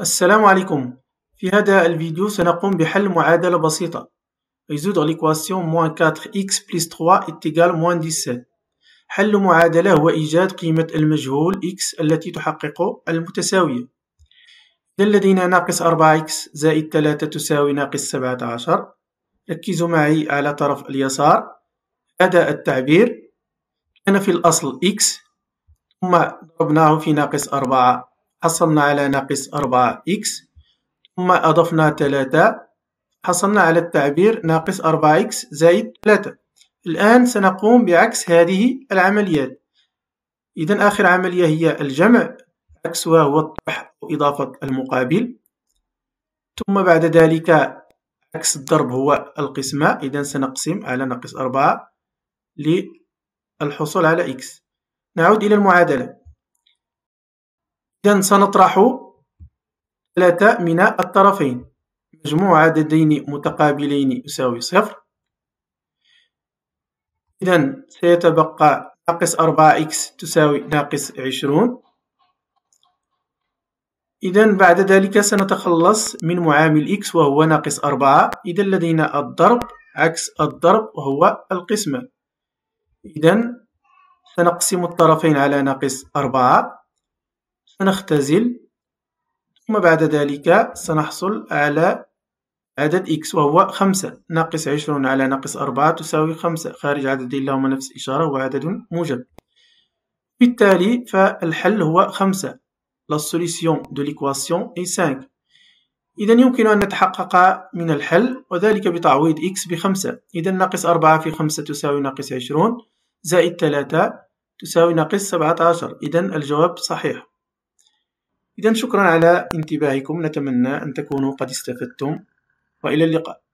السلام عليكم في هذا الفيديو سنقوم بحل معادلة بسيطة résoudre l'équation moins 4x plus 3 égale moins 17 حل معادلة هو إيجاد قيمة المجهول x التي تحقق المتساوية إذا لدينا ناقص 4x زائد 3 تساوي ناقص 17 ركزوا معي على طرف اليسار أداء التعبير كان في الأصل x ثم ضربناه في ناقص 4 حصلنا على ناقص أربعة إكس ثم أضفنا ثلاثة حصلنا على التعبير ناقص أربعة إكس زائد ثلاثة الآن سنقوم بعكس هذه العمليات إذا آخر عملية هي الجمع عكسها هو الطرح وإضافة المقابل ثم بعد ذلك عكس الضرب هو القسمة إذا سنقسم على ناقص أربعة للحصول على إكس نعود إلى المعادلة إذا سنطرح ثلاثة من الطرفين مجموع عددين متقابلين يساوي صفر إذا سيتبقى ناقص أربعة إكس تساوي ناقص عشرون إذا بعد ذلك سنتخلص من معامل إكس وهو ناقص أربعة إذا لدينا الضرب عكس الضرب وهو القسمة إذا سنقسم الطرفين على ناقص أربعة سنختزل ثم بعد ذلك سنحصل على عدد x وهو خمسة ناقص عشرون على ناقص أربعة تساوي خمسة خارج عددين لهما نفس الإشارة هو عدد موجب بالتالي فالحل هو خمسة La solution de l'équation est 5 إذا يمكن أن نتحقق من الحل وذلك بتعويض x بخمسة إذا ناقص أربعة في خمسة تساوي ناقص عشرون زائد ثلاثة تساوي ناقص سبعة عشر إذا الجواب صحيح إذا شكرا على انتباهكم نتمنى أن تكونوا قد استفدتم وإلى اللقاء